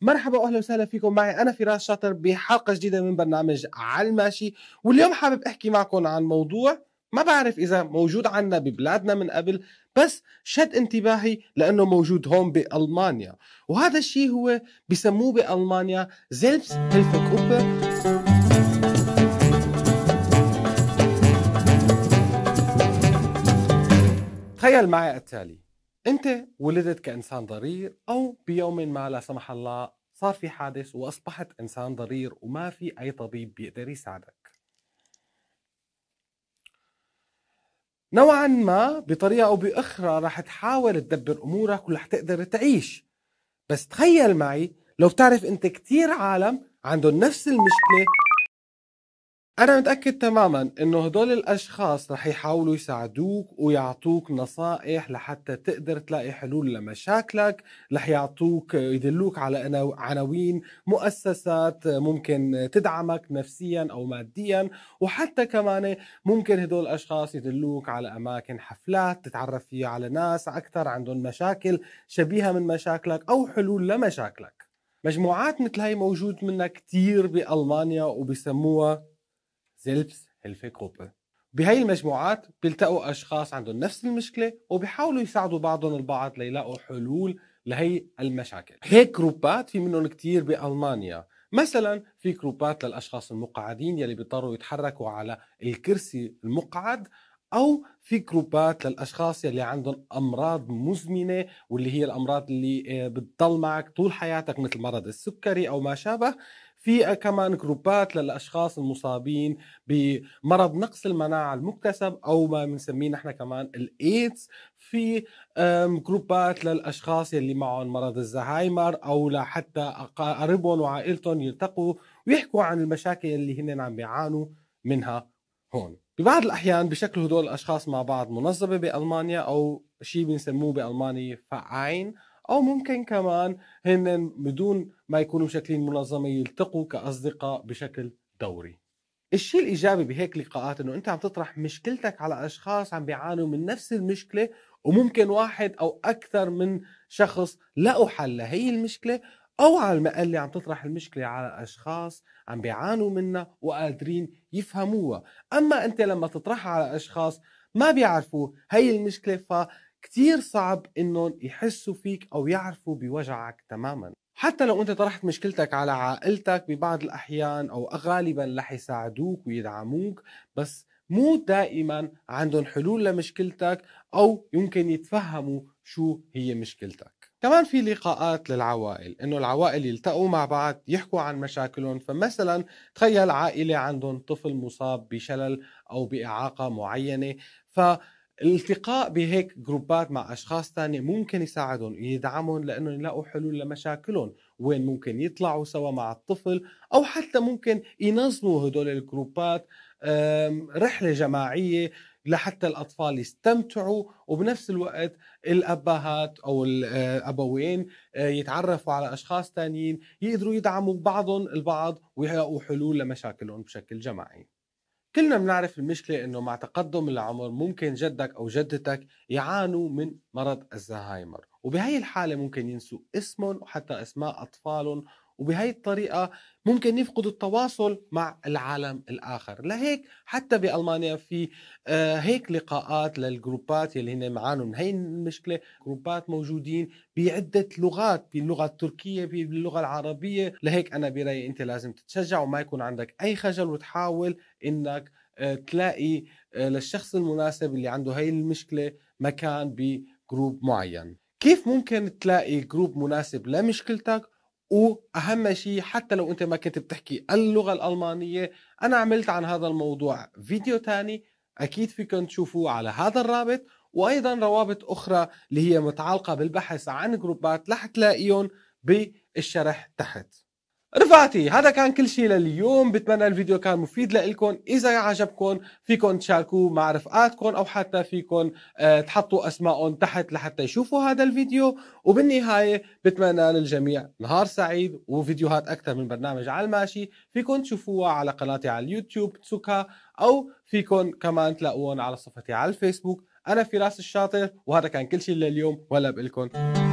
مرحبا واهلا وسهلا فيكم معي انا فراس شاطر بحلقه جديده من برنامج على الماشي واليوم حابب احكي معكم عن موضوع ما بعرف اذا موجود عنا ببلادنا من قبل بس شد انتباهي لانه موجود هون بالمانيا وهذا الشيء هو بسموه بالمانيا زيلبس هيلفكوبه تخيل معي التالي انت ولدت كانسان ضرير او بيوم ما لا سمح الله صار في حادث واصبحت انسان ضرير وما في اي طبيب بيقدر يساعدك نوعا ما بطريقه او باخرى رح تحاول تدبر امورك ورح تقدر تعيش بس تخيل معي لو بتعرف انت كثير عالم عندهم نفس المشكله أنا متأكد تماما إنه هدول الأشخاص رح يحاولوا يساعدوك ويعطوك نصائح لحتى تقدر تلاقي حلول لمشاكلك، رح يعطوك يدلوك على عناوين مؤسسات ممكن تدعمك نفسيا أو ماديا، وحتى كمان ممكن هدول الأشخاص يدلوك على أماكن حفلات تتعرف فيها على ناس أكثر عندهم مشاكل شبيهة من مشاكلك أو حلول لمشاكلك. مجموعات مثل هاي موجود منها كتير بألمانيا وبسموها جروب بهي المجموعات بيلتقوا أشخاص عندهم نفس المشكلة وبيحاولوا يساعدوا بعضهم البعض ليلاقوا حلول لهي المشاكل هيك جروبات في منهم كتير بألمانيا مثلا في جروبات للاشخاص المقعدين يلي بيضطروا يتحركوا على الكرسي المقعد او في جروبات للاشخاص يلي عندهم امراض مزمنه واللي هي الامراض اللي آه، بتضل معك طول حياتك مثل مرض السكري او ما شابه في آه، كمان جروبات للاشخاص المصابين بمرض نقص المناعه المكتسب او ما بنسميه نحن كمان الايدز في جروبات للاشخاص يلي معهم مرض الزهايمر او لحتى اقاربهم وعائلتهم يلتقوا ويحكوا عن المشاكل اللي هن عم بيعانوا منها هون ببعض الاحيان بشكل هدول الاشخاص مع بعض منظمه بالمانيا او شيء بنسموه بالماني فعين او ممكن كمان هن بدون ما يكونوا مشكلين منظمه يلتقوا كاصدقاء بشكل دوري الشيء الايجابي بهيك لقاءات انه انت عم تطرح مشكلتك على اشخاص عم بيعانوا من نفس المشكله وممكن واحد او اكثر من شخص لقوا حل لهي المشكله او على المقل عم تطرح المشكله على اشخاص عم بيعانوا منها وقادرين يفهموها اما انت لما تطرحها على اشخاص ما بيعرفوا هي المشكله فكتير صعب انهم يحسوا فيك او يعرفوا بوجعك تماما حتى لو انت طرحت مشكلتك على عائلتك ببعض الاحيان او غالبا رح يساعدوك ويدعموك بس مو دائما عندهم حلول لمشكلتك او يمكن يتفهموا شو هي مشكلتك كمان في لقاءات للعوائل انه العوائل يلتقوا مع بعض يحكوا عن مشاكلهم فمثلا تخيل عائله عندهم طفل مصاب بشلل او باعاقه معينه ف الالتقاء بهيك جروبات مع اشخاص ثانيه ممكن يساعدهم ويدعمهم لانه يلاقوا حلول لمشاكلهم وين ممكن يطلعوا سوا مع الطفل او حتى ممكن ينظموا هدول الجروبات رحله جماعيه لحتى الاطفال يستمتعوا وبنفس الوقت الابهات او الابوين آه، آه، يتعرفوا على اشخاص ثانيين يقدروا يدعموا بعضهم البعض ويلاقوا حلول لمشاكلهم بشكل جماعي كلنا بنعرف المشكلة إنه مع تقدم العمر ممكن جدك أو جدتك يعانوا من مرض الزهايمر وبهي الحالة ممكن ينسوا اسمهم وحتى أسماء أطفالهم وبهي الطريقة ممكن يفقدوا التواصل مع العالم الآخر لهيك حتى بألمانيا في آه، هيك لقاءات للجروبات اللي هن معانوا من هي المشكلة جروبات موجودين بعدة لغات باللغة التركية باللغة العربية لهيك أنا برأيي أنت لازم تتشجع وما يكون عندك أي خجل وتحاول أنك آه، تلاقي آه، للشخص المناسب اللي عنده هي المشكلة مكان بجروب معين كيف ممكن تلاقي جروب مناسب لمشكلتك واهم شيء حتى لو انت ما كنت بتحكي اللغه الالمانيه انا عملت عن هذا الموضوع فيديو تاني اكيد فيكم تشوفوه على هذا الرابط وايضا روابط اخرى اللي هي متعلقه بالبحث عن جروبات رح تلاقيهم بالشرح تحت رفقاتي هذا كان كل شيء لليوم بتمنى الفيديو كان مفيد لكم إذا عجبكم فيكم تشاركوه مع رفقاتكم أو حتى فيكم آه، تحطوا أسماءهم تحت لحتى يشوفوا هذا الفيديو وبالنهاية بتمنى للجميع نهار سعيد وفيديوهات أكثر من برنامج على الماشي فيكم تشوفوها على قناتي على اليوتيوب تسوكا أو فيكم كمان تلاقوهم على صفحتي على الفيسبوك أنا فراس الشاطر وهذا كان كل شيء لليوم ولا بقلكم